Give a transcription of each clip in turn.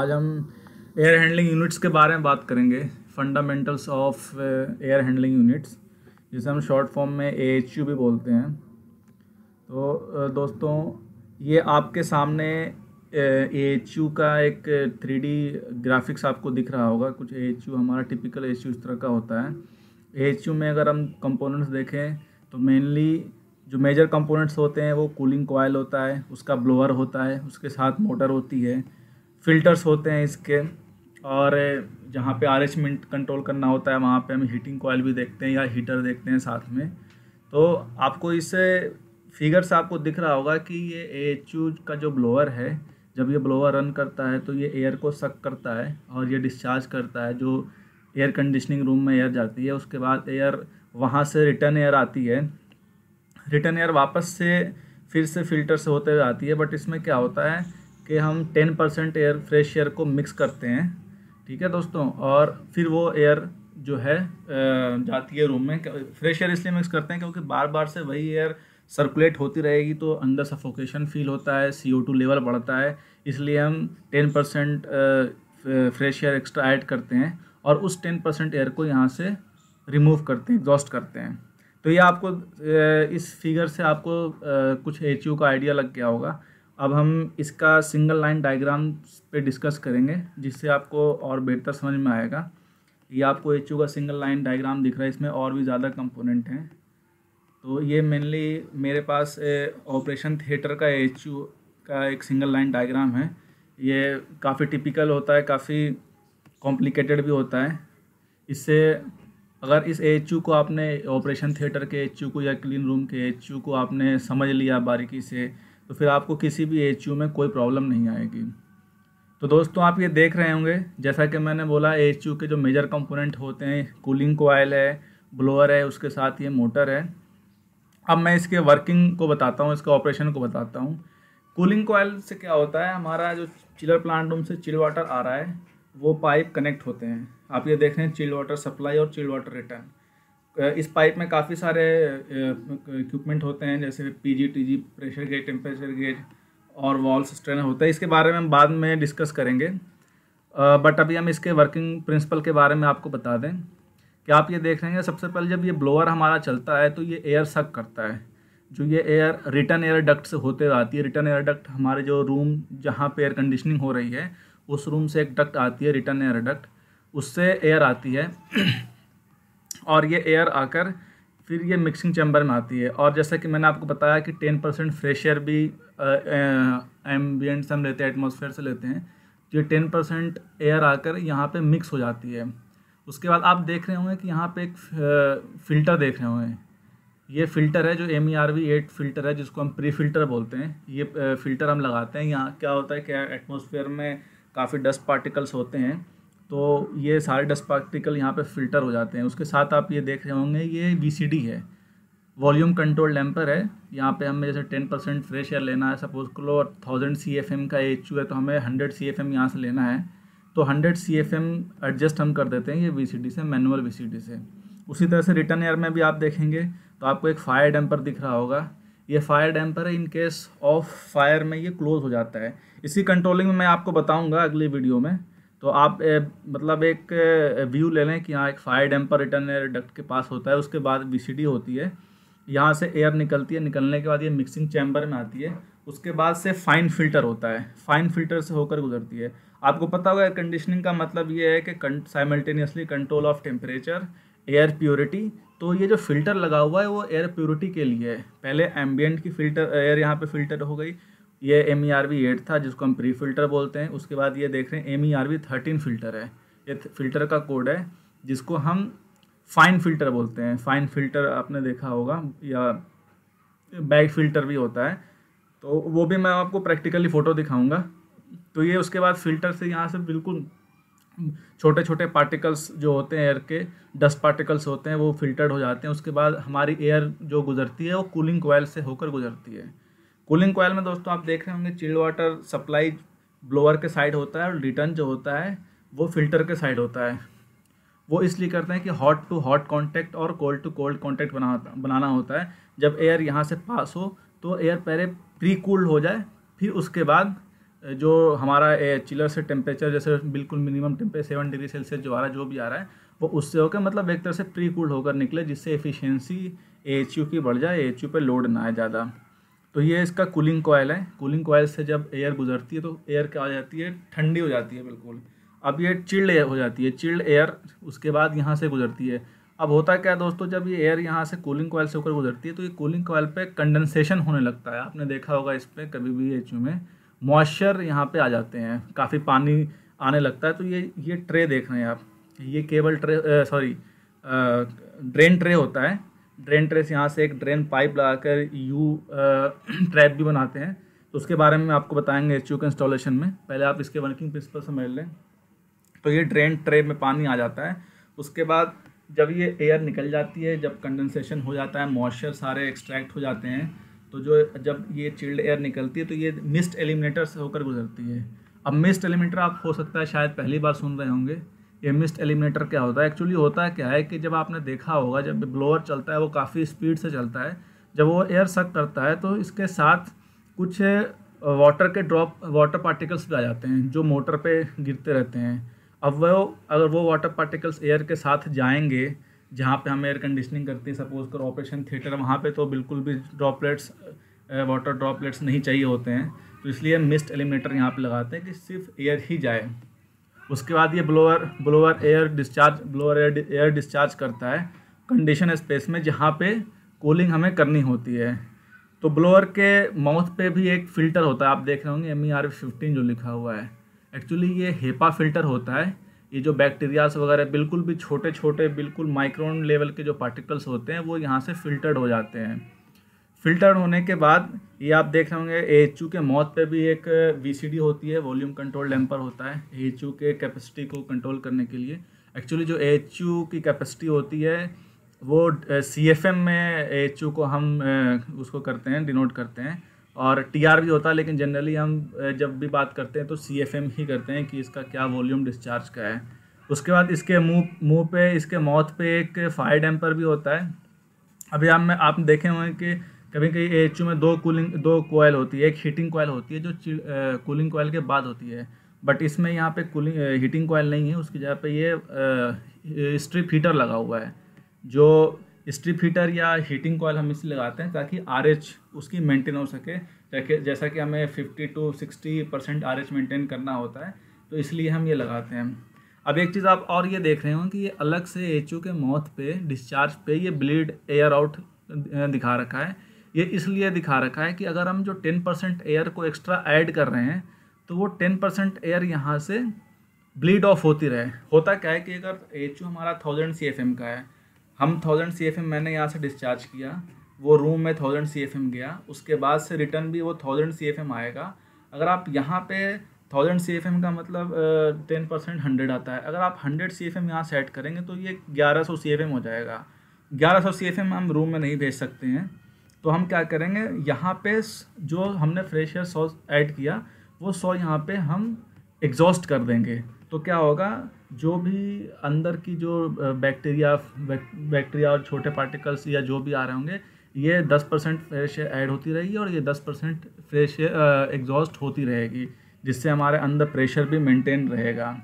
आज हम air handling units के बारे में बात करेंगे fundamentals of air handling units जिसे हम शॉर्ट फॉर्म में ए भी बोलते हैं तो uh, दोस्तों ये आपके सामने ए uh, का एक थ्री uh, ग्राफिक्स आपको दिख रहा होगा कुछ ए हमारा टिपिकल ए इस तरह का होता है ए में अगर हम कंपोनेंट्स देखें तो मेनली जो मेजर कंपोनेंट्स होते हैं वो कूलिंग कोयल होता है उसका ब्लोअर होता है उसके साथ मोटर होती है फ़िल्टर्स होते हैं इसके और जहाँ पे आर एच मिनट कंट्रोल करना होता है वहाँ पे हम हीटिंग कोयल भी देखते हैं या हीटर देखते हैं साथ में तो आपको इस फिगर से आपको दिख रहा होगा कि ये एच का जो ब्लोअर है जब ये ब्लोअर रन करता है तो ये एयर को सक करता है और ये डिस्चार्ज करता है जो एयर कंडीशनिंग रूम में एयर जाती है उसके बाद एयर वहाँ से रिटर्न एयर आती है रिटर्न एयर वापस से फिर से फिल्टर से होते हुए आती है बट इसमें क्या होता है कि हम ten percent air fresh air को मिक्स करते हैं ठीक है दोस्तों और फिर वो एयर जो है जाती है रूम में फ्रेश एयर इसलिए मिक्स करते हैं क्योंकि बार बार से वही एयर सर्कुलेट होती रहेगी तो अंदर सफोकेशन फील होता है सी लेवल बढ़ता है इसलिए हम ten percent fresh air extra add करते हैं और उस टेन परसेंट एयर को यहाँ से रिमूव करते हैं एग्जॉस्ट करते हैं तो ये आपको इस फिगर से आपको कुछ एच का आइडिया लग गया होगा अब हम इसका सिंगल लाइन डायग्राम पे डिस्कस करेंगे जिससे आपको और बेहतर समझ में आएगा ये आपको एच का सिंगल लाइन डायग्राम दिख रहा है इसमें और भी ज़्यादा कंपोनेंट हैं तो ये मेनली मेरे पास ऑपरेशन थिएटर का एच का एक सिंगल लाइन डायग्राम है ये काफ़ी टिपिकल होता है काफ़ी कॉम्प्लिकेटेड भी होता है इससे अगर इस एच को आपने ऑपरेशन थिएटर के एच को या क्लीन रूम के एच को आपने समझ लिया बारीकी से तो फिर आपको किसी भी एच में कोई प्रॉब्लम नहीं आएगी तो दोस्तों आप ये देख रहे होंगे जैसा कि मैंने बोला एच के जो मेजर कंपोनेंट होते हैं कूलिंग कोयल है ब्लोअर है उसके साथ ये मोटर है अब मैं इसके वर्किंग को बताता हूँ इसके ऑपरेशन को बताता हूँ कूलिंग कोयल से क्या होता है हमारा जो चिलर प्लांट रूम से चिल वाटर आ रहा है वो पाइप कनेक्ट होते हैं आप ये देख रहे हैं चिल वाटर सप्लाई और चिल वाटर रिटर्न इस पाइप में काफ़ी सारे इक्विपमेंट होते हैं जैसे P G T G pressure gauge temperature gauge और वॉल स्ट्रेनर होता है इसके बारे में हम बाद में डिस्कस करेंगे बट अभी हम इसके वर्किंग प्रिंसिपल के बारे में आपको बता दें कि आप ये देख रहे हैं सबसे पहले जब ये ब्लोअर हमारा चलता है तो ये एयर सक करता है जो ये एयर रिटर्न एयर डक्ट से होते आती है रिटर्न एयर डक्ट हमारे जो रूम जहाँ पे एयर कंडीशनिंग हो रही है उस रूम से एक डक्ट आती है रिटर्न एयर डक्ट उससे एयर आती है और ये एयर आकर फिर ये मिक्सिंग चैम्बर में आती है और जैसा कि मैंने आपको बताया कि टेन परसेंट फ्रेश एयर भी एम्बियंट से हम लेते हैं एटमोसफेयर से लेते हैं तो ये टेन परसेंट एयर आकर यहाँ पे मिक्स हो जाती है उसके बाद आप देख रहे होंगे कि यहाँ पे एक फ़िल्टर देख रहे होंगे ये फ़िल्टर है जो M E R V eight filter है जिसको हम प्री फ़िल्टर बोलते हैं ये फ़िल्टर हम लगाते हैं यहाँ क्या होता है कि एटमोसफेयर में काफ़ी डस्ट पार्टिकल्स होते हैं तो ये सारे डस्ट पार्टिकल यहाँ पे फिल्टर हो जाते हैं उसके साथ आप ये देख रहे होंगे ये वी है वॉल्यूम कंट्रोल डैम्पर है यहाँ पे हमें जैसे टेन परसेंट फ्रेश एयर लेना है सपोज करो थाउजेंड सी एफ एम का एच है तो हमें हंड्रेड सी एफ एम यहाँ से लेना है तो hundred C F M adjust हम कर देते हैं ये वी से मैनुअल वी से उसी तरह से रिटर्न एयर में भी आप देखेंगे तो आपको एक फायर डैम्पर दिख रहा होगा ये फायर डैम्पर है इनकेस ऑफ फायर में ये क्लोज हो जाता है इसी कंट्रोलिंग में मैं आपको बताऊँगा अगली वीडियो में तो आप ए, मतलब एक व्यू ले लें कि यहाँ एक fire damper return air duct के पास होता है उसके बाद वी होती है यहाँ से एयर निकलती है निकलने के बाद ये मिक्सिंग चैम्बर में आती है उसके बाद से फाइन फिल्टर होता है फाइन फिल्टर से होकर गुजरती है आपको पता होगा एयर कंडीशनिंग का मतलब ये है कि simultaneously control of temperature air purity तो ये जो फिल्टर लगा हुआ है वो एयर प्योरिटी के लिए है पहले एम्बियंट की फिल्टर एयर यहाँ पे फिल्टर हो गई ये M E R V eight था जिसको हम प्री फिल्टर बोलते हैं उसके बाद ये देख रहे हैं M E R V thirteen filter है ये फिल्टर का कोड है जिसको हम फाइन फिल्टर बोलते हैं फाइन फिल्टर आपने देखा होगा या बैग फिल्टर भी होता है तो वो भी मैं आपको प्रैक्टिकली फ़ोटो दिखाऊंगा तो ये उसके बाद फिल्टर से यहाँ से बिल्कुल छोटे छोटे पार्टिकल्स जो होते हैं एयर के डस्ट पार्टिकल्स होते हैं वो फिल्टर्ड हो जाते हैं उसके बाद हमारी एयर जो गुजरती है वो कूलिंग कोयल से होकर गुजरती है कूलिंग कोयल में दोस्तों आप देख रहे होंगे चिल्ड वाटर सप्लाई ब्लोअर के साइड होता है और रिटर्न जो होता है वो फिल्टर के साइड होता है वो इसलिए करते हैं कि हॉट टू हॉट कॉन्टैक्ट और कोल्ड टू कोल्ड कॉन्टैक्ट बना बनाना होता है जब एयर यहाँ से पास हो तो एयर पहले प्री कूल्ड हो जाए फिर उसके बाद जो हमारा एयर चिलर से टेम्परेचर जैसे बिल्कुल minimum temperature seven degree Celsius जो आ रहा है जो भी आ रहा है वो उससे होकर मतलब एक तरह से प्री कूल्ड होकर निकले जिससे एफिशिएंसी यू की बढ़ जाए ए पे लोड ना आए ज़्यादा तो ये इसका कूलिंग कोयल है कूलिंग कोयल से जब एयर गुजरती है तो एयर क्या हो जाती है ठंडी हो जाती है बिल्कुल अब ये चिल्ड एयर हो जाती है चिल्ड एयर उसके बाद यहाँ से गुजरती है अब होता क्या है दोस्तों जब ये एयर यहाँ से कूलिंग कोयल से होकर गुजरती है तो ये कूलिंग कोयल पे कंडेंसेशन होने लगता है आपने देखा होगा इस पर कभी भी एच में मॉइस्चर यहाँ पे आ जाते हैं काफ़ी पानी आने लगता है तो ये ये ट्रे देख रहे हैं आप ये cable tray sorry drain tray होता है ड्रेन ट्रेस यहाँ से एक ड्रेन पाइप लगाकर यू ट्रैप भी बनाते हैं तो उसके बारे में आपको बताएंगे एच के इंस्टॉलेशन में पहले आप इसके वर्किंग प्रिंसिपल समझ लें तो ये ड्रेन ट्रेप में पानी आ जाता है उसके बाद जब ये एयर निकल जाती है जब कंडेंसेशन हो जाता है मॉइस्चर सारे एक्सट्रैक्ट हो जाते हैं तो जो जब ये चिल्ड एयर निकलती है तो ये मिस्ट एलिमिनेटर से होकर गुजरती है अब मिस्ट एलिमिनेटर आप हो सकता है शायद पहली बार सुन रहे होंगे ये मिस्ट एलिमिनेटर क्या होता है एक्चुअली होता है क्या है कि जब आपने देखा होगा जब ब्लोअर चलता है वो काफ़ी स्पीड से चलता है जब वो एयर सक करता है तो इसके साथ कुछ वाटर के ड्रॉप वाटर पार्टिकल्स भी आ जाते हैं जो मोटर पे गिरते रहते हैं अब वो अगर वो वाटर पार्टिकल्स एयर के साथ जाएंगे जहाँ पे हम एयर कंडीशनिंग करते हैं सपोज करो ऑपरेशन थिएटर वहाँ पे तो बिल्कुल भी ड्रॉपलेट्स वाटर ड्रॉपलेट्स नहीं चाहिए होते हैं तो इसलिए मिस्ट एलिमिनेटर यहाँ पे लगाते हैं कि सिर्फ एयर ही जाए उसके बाद ये blower blower air discharge blower air air discharge करता है कंडीशन स्पेस में जहाँ पे कूलिंग हमें करनी होती है तो ब्लोअर के माउथ पे भी एक फ़िल्टर होता है आप देख रहे होंगे एम ई आर फिफ्टीन जो लिखा हुआ है एक्चुअली ये हेपा फिल्टर होता है ये जो बैक्टीरियाज वगैरह बिल्कुल भी छोटे छोटे बिल्कुल माइक्रोन लेवल के जो पार्टिकल्स होते हैं वो यहाँ से फिल्टर्ड हो जाते हैं फिल्टर होने के बाद ये आप देख रहे होंगे ए के मौत पे भी एक वी होती है वॉल्यूम कंट्रोल डैम्पर होता है ए के कैपेसिटी को कंट्रोल करने के लिए एक्चुअली जो ए की कैपेसिटी होती है वो सी एफ एम में ए को हम उसको करते हैं डिनोट करते हैं और टी आर भी होता है लेकिन जनरली हम जब भी बात करते हैं तो सी एफ एम ही करते हैं कि इसका क्या वॉल्यूम डिस्चार्ज का है उसके बाद इसके मुंह मुंह पे इसके मौत पे एक फायर डैम्पर भी होता है अभी आप मैं आप देखे हुए कि कभी कभी ए में दो कूलिंग दो कोयल होती है एक हीटिंग कोयल होती है जो कूलिंग कोयल के बाद होती है बट इसमें यहाँ पे कूलिंग हीटिंग कोयल नहीं है उसकी जगह पे ये स्ट्रिप हीटर लगा हुआ है जो स्ट्रिप हीटर या हीटिंग कोयल हम इसलिए लगाते हैं ताकि आर उसकी मेंटेन हो सके जैसा कि हमें fifty to sixty percent R maintain करना होता है तो इसलिए हम ये लगाते हैं अब एक चीज़ आप और ये देख रहे हो कि ये अलग से एच के मौत पे डिस्चार्ज पे ये ब्लीड एयर आउट दिखा रखा है ये इसलिए दिखा रखा है कि अगर हम जो टेन परसेंट एयर को एक्स्ट्रा ऐड कर रहे हैं तो वो टेन परसेंट एयर यहाँ से ब्लीड ऑफ होती रहे होता क्या है कि अगर एच हमारा थाउजेंड सी का है हम थाउजेंड सी मैंने यहाँ से डिस्चार्ज किया वो रूम में थाउजेंड सी गया उसके बाद से रिटर्न भी वो थाउजेंड सी आएगा अगर आप यहाँ पे थाउजेंड सी का मतलब टेन परसेंट हंड्रेड आता है अगर आप हंड्रेड सी एफ एम यहाँ सेट करेंगे तो ये ग्यारह सौ सी एफ एम हो जाएगा ग्यारह सौ सी एफ एम हम रूम में नहीं भेज सकते हैं तो हम क्या करेंगे यहाँ पे जो हमने फ्रेश एयर सॉस ऐड किया वो सॉ यहाँ पे हम एग्जॉस्ट कर देंगे तो क्या होगा जो भी अंदर की जो बैक्टीरिया बैक्टीरिया और छोटे पार्टिकल्स या जो भी आ रहे होंगे ये दस परसेंट फ्रेश ऐड होती रहेगी और ये दस परसेंट फ्रेश एग्जॉस्ट होती रहेगी जिससे हमारे अंदर प्रेशर भी मेंटेन रहेगा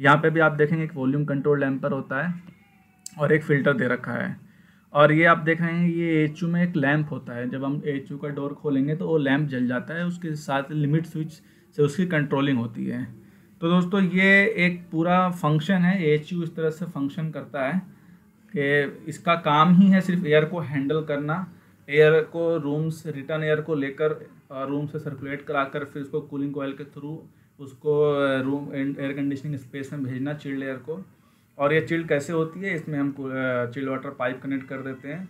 यहाँ पे भी आप देखेंगे एक वॉल्यूम कंट्रोल लैम्पर होता है और एक फ़िल्टर दे रखा है और ये आप देख रहे हैं ये एच में एक लैंप होता है जब हम एच का डोर खोलेंगे तो वो लैंप जल जाता है उसके साथ लिमिट स्विच से उसकी कंट्रोलिंग होती है तो दोस्तों ये एक पूरा फंक्शन है एच इस तरह से फंक्शन करता है कि इसका काम ही है सिर्फ एयर को हैंडल करना एयर को रूम से रिटर्न एयर को लेकर रूम से सर्कुलेट कराकर फिर उसको कूलिंग कोयल के थ्रू उसको रूम एयर कंडीशनिंग स्पेस में भेजना चिल्ड एयर को और ये चिल्ड कैसे होती है इसमें हम चिल्ड वाटर पाइप कनेक्ट कर देते हैं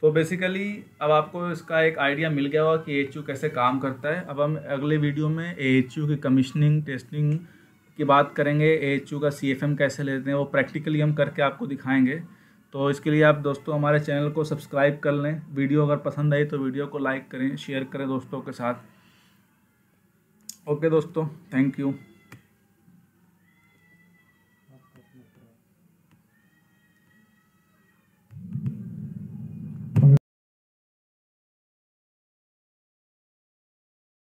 तो बेसिकली अब आपको इसका एक आइडिया मिल गया होगा कि ए कैसे काम करता है अब हम अगले वीडियो में ए की कमिश्निंग टेस्टिंग की बात करेंगे ए का सी कैसे लेते हैं वो प्रैक्टिकली हम करके आपको दिखाएंगे तो इसके लिए आप दोस्तों हमारे चैनल को सब्सक्राइब कर लें वीडियो अगर पसंद आई तो वीडियो को लाइक करें शेयर करें दोस्तों के साथ ओके दोस्तों थैंक यू